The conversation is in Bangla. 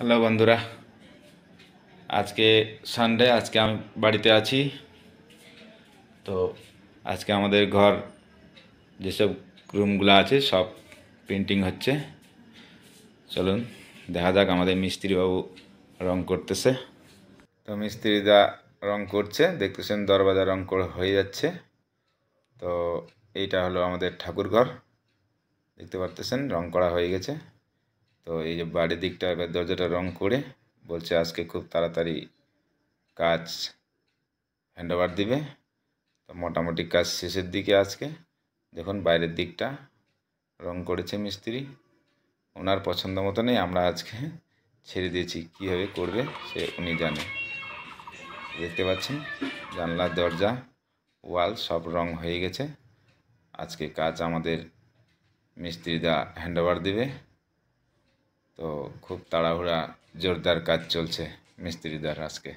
হ্যালো বন্ধুরা আজকে সানডে আজকে আমি বাড়িতে আছি তো আজকে আমাদের ঘর যেসব রুমগুলো আছে সব পেন্টিং হচ্ছে চলুন দেখা যাক আমাদের মিস্ত্রিবাবু রং করতেছে তো মিস্ত্রিরা রং করছে দেখতেছেন দরবাজা রং হয়ে যাচ্ছে তো এইটা হলো আমাদের ঠাকুর ঘর দেখতে পারতেছেন রং করা হয়ে গেছে তো এই যে বাড়ির দিকটা এবার দরজাটা রং করে বলছে আজকে খুব তাড়াতাড়ি কাজ হ্যান্ড ওভার দিবে তো মোটামুটি কাজ শেষের দিকে আজকে দেখুন বাইরের দিকটা রং করেছে মিস্ত্রি ওনার পছন্দ মতো নেই আমরা আজকে ছেড়ে দিয়েছি কীভাবে করবে সে উনি জানে দেখতে পাচ্ছেন জানলা দরজা ওয়াল সব রং হয়ে গেছে আজকে কাজ আমাদের হ্যান্ড ওভার দেবে তো খুব তাড়াহুড়া জোরদার কাজ চলছে মিস্ত্রিদের আজকে